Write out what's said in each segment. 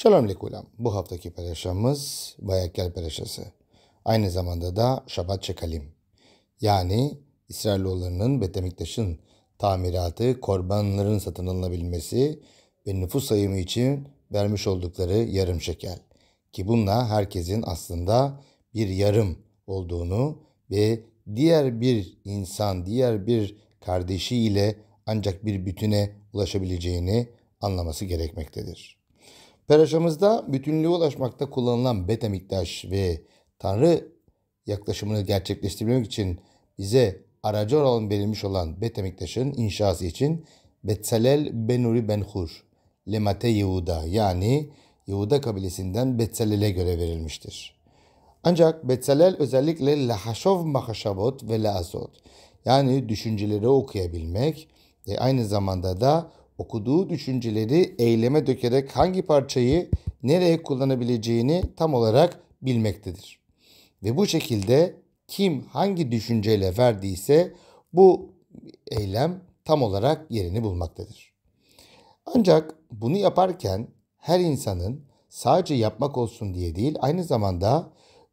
Shalom lekulam. Bu haftaki paylaşımımız bayakel Paylaşası. Aynı zamanda da Şabat Çekalim. Yani İsrailoğullarının Betemiktaş'ın tamiratı, korbanların satın alınabilmesi ve nüfus sayımı için vermiş oldukları yarım şeker. Ki bununla herkesin aslında bir yarım olduğunu ve diğer bir insan, diğer bir kardeşiyle ancak bir bütüne ulaşabileceğini anlaması gerekmektedir. Peraşamızda bütünlüğe ulaşmakta kullanılan beta miktaş ve tanrı yaklaşımını gerçekleştirmek için bize aracı olan verilmiş olan beta miktaşın inşası için Betzalel Benuri Benhur Lemate Yehuda yani Yehuda kabilesinden Betzalele göre verilmiştir. Ancak Betzalel özellikle Lahashov Mahashavot ve lazot, yani düşünceleri okuyabilmek ve aynı zamanda da okuduğu düşünceleri eyleme dökerek hangi parçayı nereye kullanabileceğini tam olarak bilmektedir. Ve bu şekilde kim hangi düşünceyle verdiyse bu eylem tam olarak yerini bulmaktadır. Ancak bunu yaparken her insanın sadece yapmak olsun diye değil aynı zamanda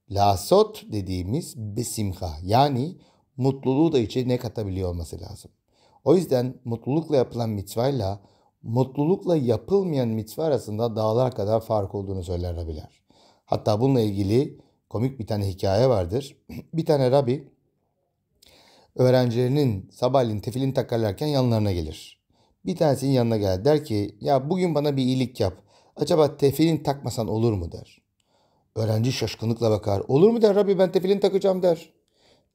lasot dediğimiz besimha yani mutluluğu da içine katabiliyor olması lazım. O yüzden mutlulukla yapılan mitvayla mutlulukla yapılmayan mitva arasında dağlar kadar fark olduğunu söyler rabiler. Hatta bununla ilgili komik bir tane hikaye vardır. bir tane rabi öğrencilerinin sabahleyin tefilin takarlarken yanlarına gelir. Bir tanesinin yanına gelir. Der ki ya bugün bana bir iyilik yap. Acaba tefilin takmasan olur mu der. Öğrenci şaşkınlıkla bakar. Olur mu der Rabbi ben tefilin takacağım der.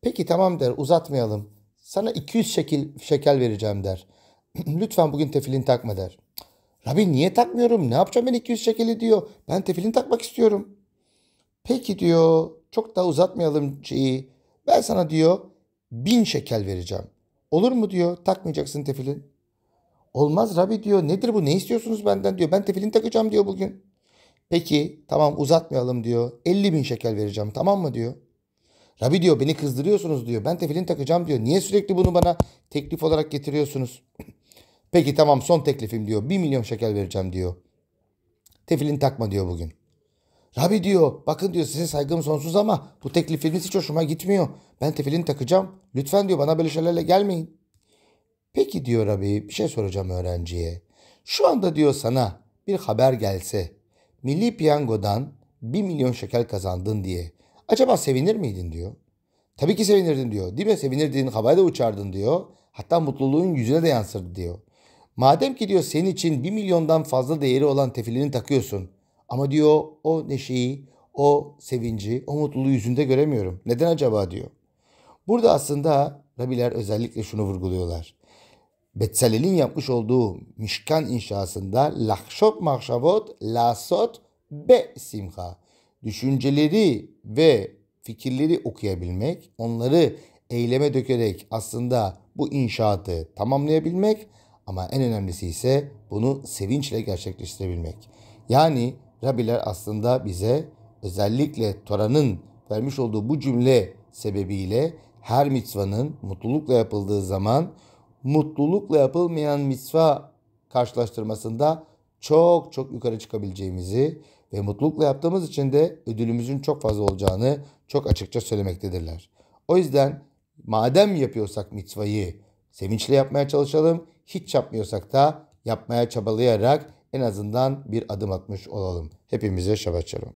Peki tamam der uzatmayalım. Sana 200 şekil, şekel vereceğim der. Lütfen bugün tefilin takma der. Rabbi niye takmıyorum? Ne yapacağım ben 200 şekeli diyor. Ben tefilin takmak istiyorum. Peki diyor. Çok daha uzatmayalım şeyi. Ben sana diyor bin şekel vereceğim. Olur mu diyor. Takmayacaksın tefilin. Olmaz Rabbi diyor. Nedir bu? Ne istiyorsunuz benden diyor. Ben tefilin takacağım diyor bugün. Peki tamam uzatmayalım diyor. 50 bin şeker vereceğim tamam mı diyor. Rabbi diyor beni kızdırıyorsunuz diyor. Ben tefilin takacağım diyor. Niye sürekli bunu bana teklif olarak getiriyorsunuz? Peki tamam son teklifim diyor. Bir milyon şeker vereceğim diyor. Tefilin takma diyor bugün. Rabbi diyor bakın diyor size saygım sonsuz ama bu teklifiniz hiç hoşuma gitmiyor. Ben tefilin takacağım. Lütfen diyor bana böyle şeylerle gelmeyin. Peki diyor Rabbi bir şey soracağım öğrenciye. Şu anda diyor sana bir haber gelse milli piyangodan bir milyon şeker kazandın diye Acaba sevinir miydin diyor. Tabii ki sevinirdin diyor. Değil mi? Sevinirdin, havaya da uçardın diyor. Hatta mutluluğun yüzüne de yansırdı diyor. Madem ki diyor senin için bir milyondan fazla değeri olan tefilini takıyorsun. Ama diyor o neşeyi, o sevinci, o mutluluğu yüzünde göremiyorum. Neden acaba diyor. Burada aslında Rabiler özellikle şunu vurguluyorlar. Betsalel'in yapmış olduğu Mişkan inşasında lahşop mahşavot lasot be simha düşünceleri ve fikirleri okuyabilmek, onları eyleme dökerek aslında bu inşaatı tamamlayabilmek ama en önemlisi ise bunu sevinçle gerçekleştirebilmek. Yani Rabiler aslında bize özellikle Tora'nın vermiş olduğu bu cümle sebebiyle her mitzvanın mutlulukla yapıldığı zaman mutlulukla yapılmayan mitzva karşılaştırmasında çok çok yukarı çıkabileceğimizi ve mutlulukla yaptığımız için de ödülümüzün çok fazla olacağını çok açıkça söylemektedirler. O yüzden madem yapıyorsak mitvayı sevinçle yapmaya çalışalım. Hiç yapmıyorsak da yapmaya çabalayarak en azından bir adım atmış olalım. Hepimize şabat